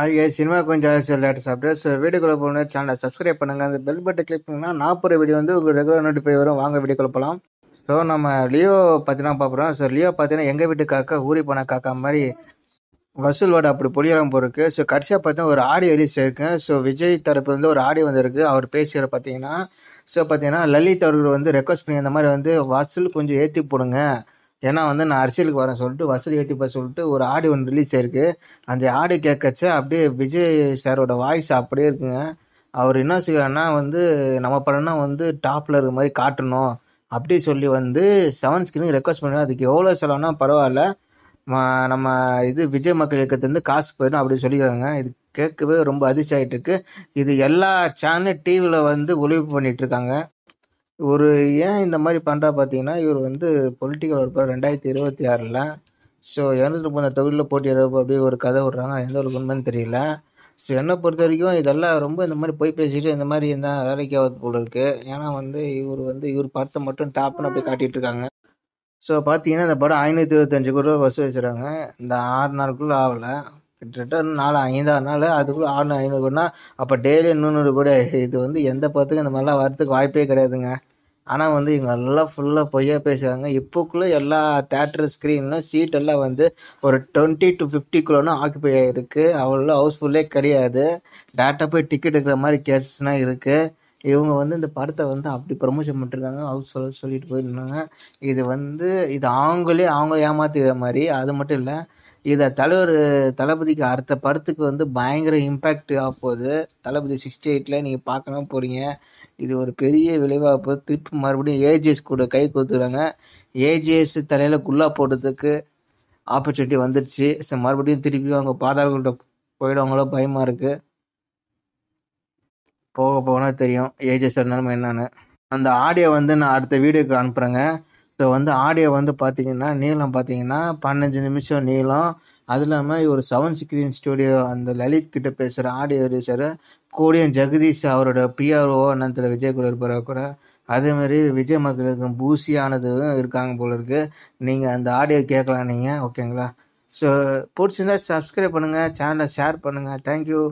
ஆகிய சினிமா கொஞ்சம் லேட்டஸ்ட் சாப்பிட்டு ஸோ வீடியோக்குள்ளே போகணும் சேனலை சப்ஸ்கிரைப் பண்ணுங்கள் அந்த பெல் பட்டை கிளிக் பண்ணிங்கன்னா நாற்பது வீடியோ வந்து உங்கள் ரெகுலர் நோட்டிஃபை வரும் வாங்க வீடியோக்குள்ளே போகலாம் ஸோ நம்ம லியோ பார்த்தீங்கன்னா பார்க்குறோம் ஸோ லியோ பார்த்தீங்கன்னா எங்கள் வீட்டு காக்கா ஊரி போன காக்கா மாதிரி வசூல் வாடை அப்படி பொழியலாம் போயிருக்கு ஸோ கடைசியாக பார்த்தா ஒரு ஆடியோ ரிலீஸ் இருக்கேன் ஸோ விஜய் தரப்பு வந்து ஒரு ஆடியோ வந்திருக்கு அவர் பேசுகிற பார்த்தீங்கன்னா ஸோ பார்த்தீங்கன்னா லலித் அவர்கள் வந்து ரெக்வஸ்ட் பண்ணி அந்த மாதிரி வந்து வசூல் கொஞ்சம் ஏற்றி போடுங்க ஏன்னா வந்து நான் அரசியலுக்கு வரேன் சொல்லிட்டு வசதி ஏற்றிப்பா சொல்லிட்டு ஒரு ஆடி ஒன்று ரிலீஸ் ஆயிருக்கு அந்த ஆடி கேட்கச்ச அப்படியே விஜய் சாரோட வாய்ஸ் அப்படியே இருக்குங்க அவர் என்ன செய்வார்னா வந்து நம்ம படம்னா வந்து டாப்பில் இருக்கிற மாதிரி காட்டணும் அப்படி சொல்லி வந்து செவன் ஸ்கிரீனுக்கு ரெக்வஸ்ட் பண்ணுவேன் அதுக்கு எவ்வளோ செலவுனா பரவாயில்ல நம்ம இது விஜய் மக்கள் இயக்கத்துலேருந்து காசு போயிடும் அப்படி சொல்லிக்கிறாங்க இது கேட்கவே ரொம்ப அதிர்ச்சி ஆகிட்டு இருக்கு இது எல்லா சேனல் டிவியில் வந்து ஒளிவு பண்ணிகிட்ருக்காங்க இருக்காங்க ஒரு ஏன் இந்த மாதிரி பண்ணுறா பார்த்தீங்கன்னா, இவர் வந்து பொலிட்டிக்கல் ரெண்டாயிரத்தி இருபத்தி ஆறில் ஸோ, முப்பது தொகுதியில போட்டியிடுறப்போ அப்படியே ஒரு கதை விடுறாங்க. எந்த ஒரு உண்மைன்னு தெரியல. ஸோ, என்னை பொறுத்த வரைக்கும் இதெல்லாம் ரொம்ப இந்த மாதிரி போய் பேசிட்டு, இந்த மாதிரி இருந்தால் வேலைக்கு ஆகாது போல இருக்கு. ஏன்னா வந்து இவர் வந்து இவர் படத்தை மட்டும் டாப்னு அப்படியே காட்டிகிட்டு இருக்காங்க. ஸோ, பார்த்தீங்கன்னா இந்த படம் ஐநூற்றி இருபத்தஞ்சி கூட வசூல் வச்சுருக்காங்க இந்த ஆறு நாளுக்குள்ளே ஆகலை கிட்டத்தட்ட நாலு ஐந்தாறு நாள் அதுக்குள்ளே ஆறு ஐநூறு கோடினா அப்போ டெய்லி நூறு கோடி இது வந்து எந்த பத்துக்கும் இந்த மாதிரிலாம் வரத்துக்கு வாய்ப்பே கிடையாதுங்க ஆனால் வந்து இவங்க எல்லாம் ஃபுல்லாக பொய்யா பேசுகிறாங்க இப்போக்குள்ளே எல்லா தேட்டர் ஸ்க்ரீன்லாம் சீட்டெல்லாம் வந்து ஒரு டுவெண்ட்டி டு ஃபிஃப்டிக்குள்ளே ஆக்குப்பை ஆகிருக்கு அவ்வளோ ஹவுஸ்ஃபுல்லே கிடையாது டேட்டா போய் டிக்கெட் எடுக்கிற மாதிரி கேஸஸ்லாம் இருக்குது இவங்க வந்து இந்த படத்தை வந்து அப்படி ப்ரமோஷன் பண்ணிருக்காங்க ஹவுஸ்ஃபுல்லாக சொல்லிட்டு போயிருந்தாங்க இது வந்து இது அவங்களே அவங்க ஏமாத்துகிற மாதிரி அது மட்டும் இல்லை இதை தலைவர் தளபதிக்கு அடுத்த படத்துக்கு வந்து பயங்கர இம்பேக்ட் ஆக போகுது தளபதி சிக்ஸ்டி எயிட்டில் நீங்கள் பார்க்கணும் போகிறீங்க இது ஒரு பெரிய விளைவாக போகுது திருப்பி மறுபடியும் ஏஜிஎஸ் கூட கை கொடுத்துருவாங்க ஏஜிஎஸ் தலையில் குல்லா போடுறதுக்கு ஆப்பர்ச்சுனிட்டி வந்துடுச்சு ஸோ மறுபடியும் திருப்பி அவங்க பாதாளர்கள்ட்ட போயிடுவாங்களோ பயமாக இருக்குது போக போனால் தெரியும் ஏஜிஎஸ் நிலைமை என்னன்னு அந்த ஆடியோ வந்து நான் அடுத்த வீடியோக்கு அனுப்புகிறேங்க ஸோ வந்து ஆடியோ வந்து பார்த்தீங்கன்னா நீளம் பார்த்தீங்கன்னா பன்னெஞ்சு நிமிஷம் நீளம் அது இல்லாமல் இவர் செவன் ஸ்க்ரீன் ஸ்டுடியோ அந்த லலித் கிட்ட பேசுகிற ஆடியோ ரிலீஸர் கூடயும் ஜெகதீஷ் அவரோட பிஆர்ஓ அண்ணத்தில் விஜய் கூட இருப்பார் கூட அதேமாதிரி விஜய் மக்களுக்கு பூசியானதும் இருக்காங்க போல இருக்கு நீங்கள் அந்த ஆடியோ கேட்கலாம் நீங்கள் ஓகேங்களா ஸோ பிடிச்சிருந்தா சப்ஸ்கிரைப் பண்ணுங்கள் சேனலை ஷேர் பண்ணுங்கள் தேங்க்யூ